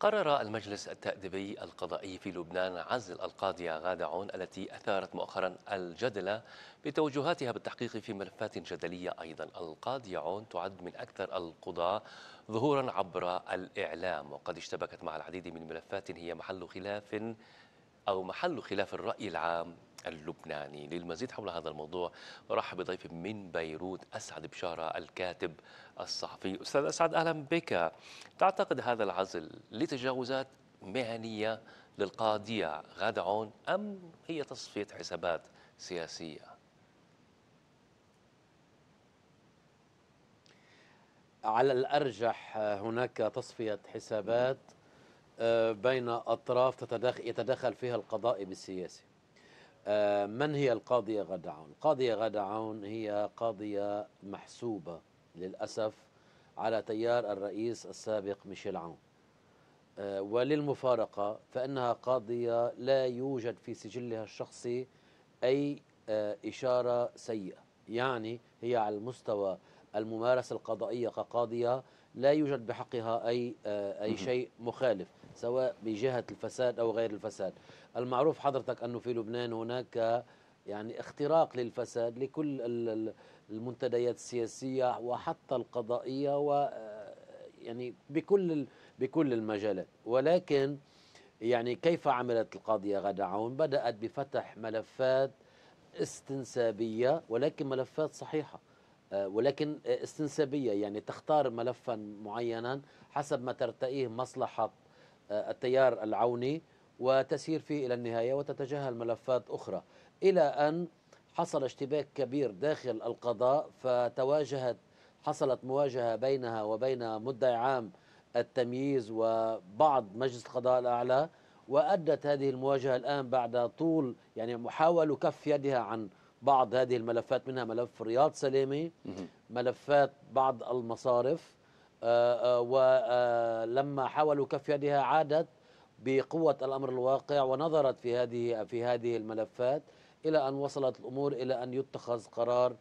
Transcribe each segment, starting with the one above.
قرر المجلس التأديبي القضائي في لبنان عزل القاضية غادة عون التي أثارت مؤخرا الجدل بتوجهاتها بالتحقيق في ملفات جدلية أيضا القاضية عون تعد من أكثر القضاة ظهورا عبر الإعلام وقد اشتبكت مع العديد من ملفات هي محل خلاف أو محل خلاف الرأي العام اللبناني للمزيد حول هذا الموضوع رحب بضيف من بيروت أسعد بشارة الكاتب الصحفي أستاذ أسعد أهلا بك تعتقد هذا العزل لتجاوزات مهنية للقاضية غادعون أم هي تصفية حسابات سياسية؟ على الأرجح هناك تصفية حسابات آه، بين أطراف يتدخل فيها القضاء بالسياسي آه، من هي القاضية غادة عون؟ القاضية غادة عون هي قاضية محسوبة للأسف على تيار الرئيس السابق ميشيل عون آه، وللمفارقة فإنها قاضية لا يوجد في سجلها الشخصي أي آه، إشارة سيئة يعني هي على المستوى الممارسة القضائية كقاضية لا يوجد بحقها أي آه، أي شيء مخالف سواء بجهة الفساد أو غير الفساد المعروف حضرتك أنه في لبنان هناك يعني اختراق للفساد لكل المنتديات السياسية وحتى القضائية و آه، يعني بكل بكل المجالات ولكن يعني كيف عملت القاضية غدا عون بدأت بفتح ملفات استنسابية ولكن ملفات صحيحة آه، ولكن آه، استنسابية يعني تختار ملفا معينا حسب ما ترتئيه مصلحة آه، التيار العوني وتسير فيه إلى النهاية وتتجاهل ملفات أخرى إلى أن حصل اشتباك كبير داخل القضاء فتواجهت حصلت مواجهة بينها وبين مدعي عام التمييز وبعض مجلس القضاء الأعلى وأدت هذه المواجهة الآن بعد طول يعني محاولوا كف يدها عن بعض هذه الملفات منها ملف رياض سلامه ملفات بعض المصارف آه، آه، ولما آه، حاولوا كف يدها عادت بقوة الأمر الواقع ونظرت في هذه في هذه الملفات إلى أن وصلت الأمور إلى أن يتخذ قرار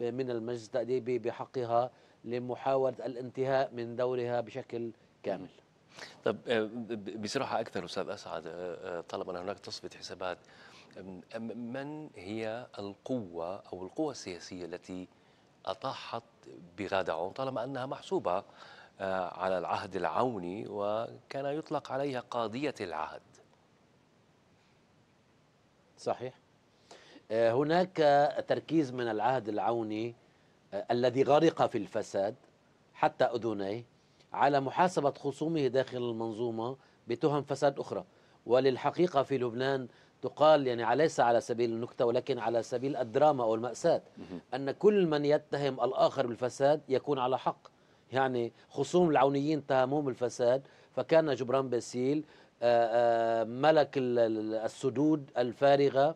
من المجلس التأديبي بحقها لمحاولة الانتهاء من دورها بشكل كامل طب بصراحة أكثر أستاذ أسعد طالما هناك تصفية حسابات من هي القوة أو القوة السياسية التي أطاحت بغادعون طالما أنها محسوبة آه، على العهد العوني وكان يطلق عليها قاضية العهد صحيح آه، هناك تركيز من العهد العوني آه، الذي غرق في الفساد حتى أذنيه على محاسبة خصومه داخل المنظومة بتهم فساد أخرى وللحقيقة في لبنان تقال يعني ليس على سبيل النكتة ولكن على سبيل الدراما أو المأساة أن كل من يتهم الآخر بالفساد يكون على حق يعني خصوم العونيين تهموهم بالفساد فكان جبران باسيل آه، آه، ملك السدود الفارغة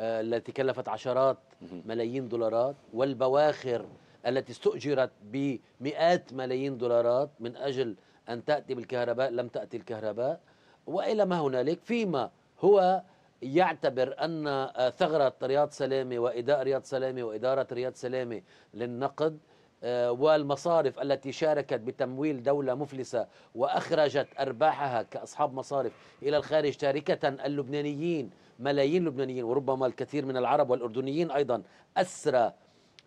آه، التي كلفت عشرات ملايين دولارات والبواخر التي استؤجرت بمئات ملايين دولارات من أجل أن تأتي بالكهرباء لم تأتي الكهرباء وإلى ما هنالك فيما هو يعتبر أن آه، ثغرة رياض سلامة وإداء رياض سلامة وإدارة رياض سلامة للنقد آه، والمصارف التي شاركت بتمويل دولة مفلسة وأخرجت أرباحها كأصحاب مصارف إلى الخارج تاركة اللبنانيين ملايين اللبنانيين وربما الكثير من العرب والأردنيين أيضا أسرى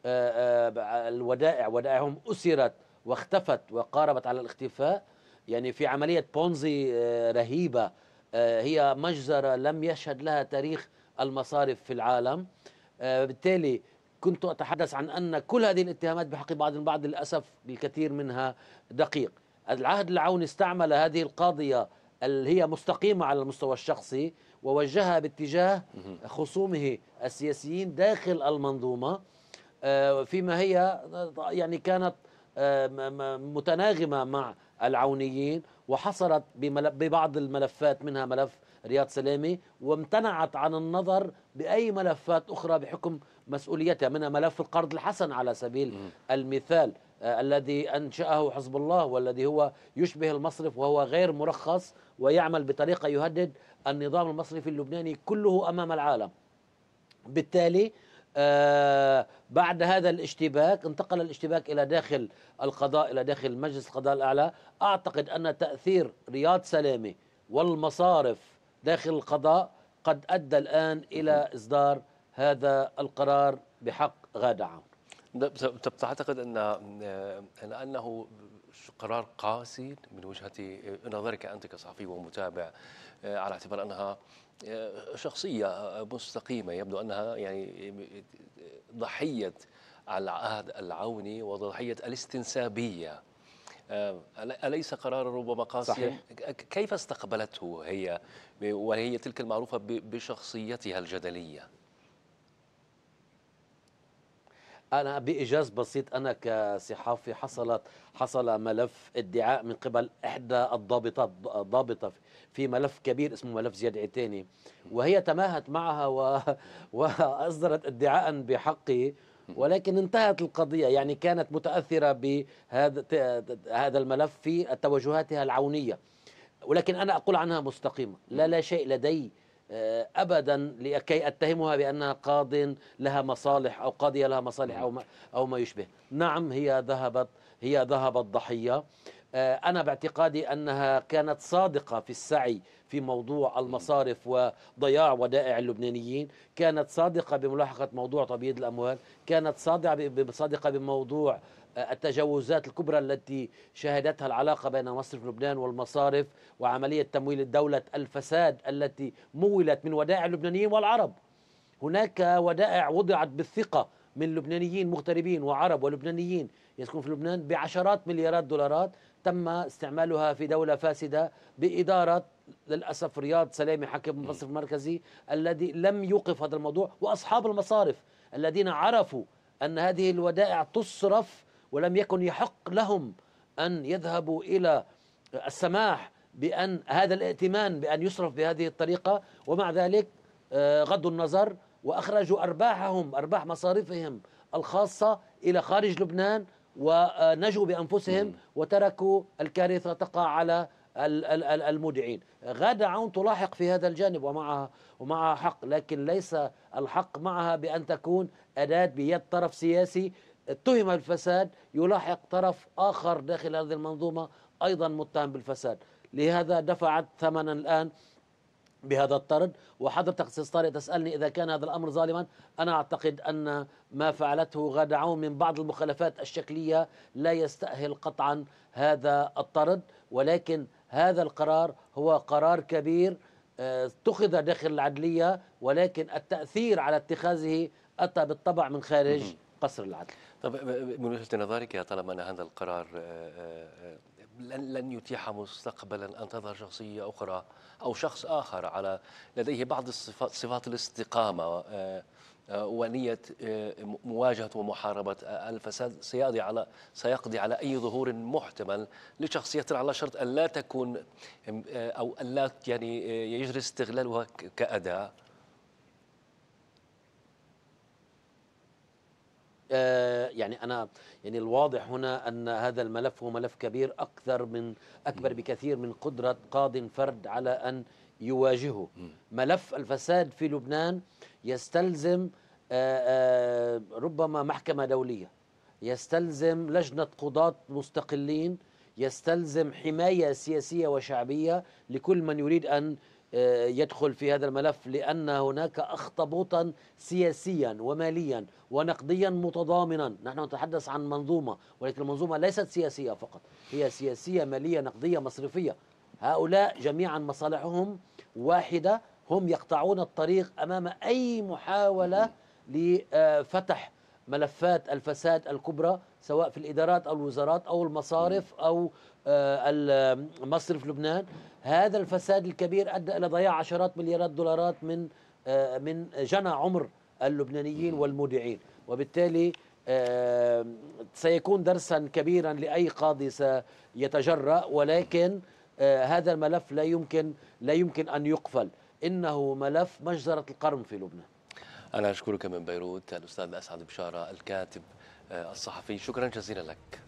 آه، الودائع ودائعهم أسرت واختفت وقاربت على الاختفاء يعني في عملية بونزي رهيبة آه، هي مجزرة لم يشهد لها تاريخ المصارف في العالم آه، بالتالي كنت أتحدث عن أن كل هذه الاتهامات بحق بعض البعض للأسف الكثير منها دقيق العهد العوني استعمل هذه القاضية اللي هي مستقيمة على المستوى الشخصي ووجهها باتجاه خصومه السياسيين داخل المنظومة آه، فيما هي يعني كانت متناغمة مع العونيين وحصلت ببعض الملفات منها ملف رياض سلامة وامتنعت عن النظر بأي ملفات أخرى بحكم مسؤوليتها منها ملف القرض الحسن على سبيل المثال آه، الذي أنشأه حزب الله والذي هو يشبه المصرف وهو غير مرخص ويعمل بطريقة يهدد النظام المصرفي اللبناني كله أمام العالم بالتالي آه، بعد هذا الاشتباك انتقل الاشتباك إلى داخل القضاء إلى داخل مجلس القضاء الأعلى أعتقد أن تأثير رياض سلامة والمصارف داخل القضاء قد أدى الآن إلى إصدار هذا القرار بحق غادة عون طب تعتقد أن لأنه آه، قرار قاسي من وجهه نظرك انت كصحفي ومتابع آه، على اعتبار انها آه، شخصيه آه، مستقيمه يبدو انها يعني ضحيه العهد العوني وضحيه الاستنسابيه أليس قرار ربما قاسيا صحيح. كيف استقبلته هي وهي تلك المعروفة بشخصيتها الجدلية انا بايجاز بسيط انا كصحافي حصلت حصل ملف ادعاء من قبل احدى الضابطات ضابطه في ملف كبير اسمه ملف زياد عتيني وهي تماهت معها و... واصدرت ادعاء بحقي ولكن انتهت القضيه يعني كانت متاثره بهذا هذا الملف في توجهاتها العونيه ولكن انا اقول عنها مستقيمه لا لا شيء لدي ابدا لكي اتهمها بانها قاض لها مصالح او قاضيه لها مصالح او ما او ما يشبه نعم هي ذهبت هي ذهبت ضحيه آه، انا باعتقادي انها كانت صادقه في السعي في موضوع المصارف وضياع ودائع اللبنانيين كانت صادقة بملاحقة موضوع تبييض الأموال كانت صادقة بموضوع آه، التجاوزات الكبرى التي شهدتها العلاقة بين مصرف لبنان والمصارف وعملية تمويل الدولة الفساد التي مولت من ودائع اللبنانيين والعرب هناك ودائع وضعت بالثقة من لبنانيين مغتربين وعرب ولبنانيين يسكنون في لبنان بعشرات مليارات دولارات تم استعمالها في دولة فاسدة بإدارة للأسف رياض سلامي حكم المصرف المركزي الذي لم يوقف هذا الموضوع وأصحاب المصارف الذين عرفوا أن هذه الودائع تصرف ولم يكن يحق لهم أن يذهبوا إلى السماح بأن هذا الائتمان بأن يصرف بهذه الطريقة ومع ذلك آه، غضوا النظر وأخرجوا أرباحهم أرباح مصاريفهم الخاصة إلى خارج لبنان ونجوا بأنفسهم وتركوا الكارثة تقع على المودعين غادة عون تلاحق في هذا الجانب ومعها ومعها حق لكن ليس الحق معها بأن تكون أداة بيد طرف سياسي اتهم بالفساد يلاحق طرف آخر داخل هذه المنظومة أيضا متهم بالفساد لهذا دفعت ثمنا الآن بهذا الطرد وحضرتك سيستاري تسألني إذا كان هذا الأمر ظالما أنا أعتقد أن ما فعلته غاد عون من بعض المخالفات الشكلية لا يستأهل قطعا هذا الطرد ولكن هذا القرار هو قرار كبير آه، اتخذ داخل العدلية ولكن التأثير على اتخاذه أتى بالطبع من خارج قصر العدل طب آه، آه، من وجهة نظرك طالما أن هذا القرار لن لن يتيح مستقبلا ان تظهر شخصيه اخرى او شخص اخر على لديه بعض الصفات صفات الاستقامه آه، آه، ونية آه، مواجهة ومحاربة الفساد سيقضي على سيقضي على أي ظهور محتمل لشخصية على شرط أن لا تكون أو أن لا يعني يجري استغلالها كأداة آه، يعني انا يعني الواضح هنا ان هذا الملف هو ملف كبير اكثر من اكبر بكثير من قدره قاض فرد على ان يواجهه ملف الفساد في لبنان يستلزم آه، آه، ربما محكمه دوليه يستلزم لجنه قضاه مستقلين يستلزم حمايه سياسيه وشعبيه لكل من يريد ان آه، يدخل في هذا الملف لأن هناك أخطبوطا سياسيا وماليا ونقديا متضامنا نحن نتحدث عن منظومة ولكن المنظومة ليست سياسية فقط هي سياسية مالية نقدية مصرفية هؤلاء جميعا مصالحهم واحدة هم يقطعون الطريق أمام أي محاولة لفتح ملفات الفساد الكبرى سواء في الإدارات أو الوزارات أو المصارف أو آه، مصرف لبنان هذا الفساد الكبير ادى الى ضياع عشرات مليارات دولارات من آه، من جنى عمر اللبنانيين والمودعين وبالتالي آه، سيكون درسا كبيرا لاي قاضي سيتجرا ولكن هذا الملف لا يمكن لا يمكن ان يقفل انه ملف مجزره القرن في لبنان انا اشكرك من بيروت الاستاذ اسعد بشاره الكاتب الصحفي شكرا جزيلا لك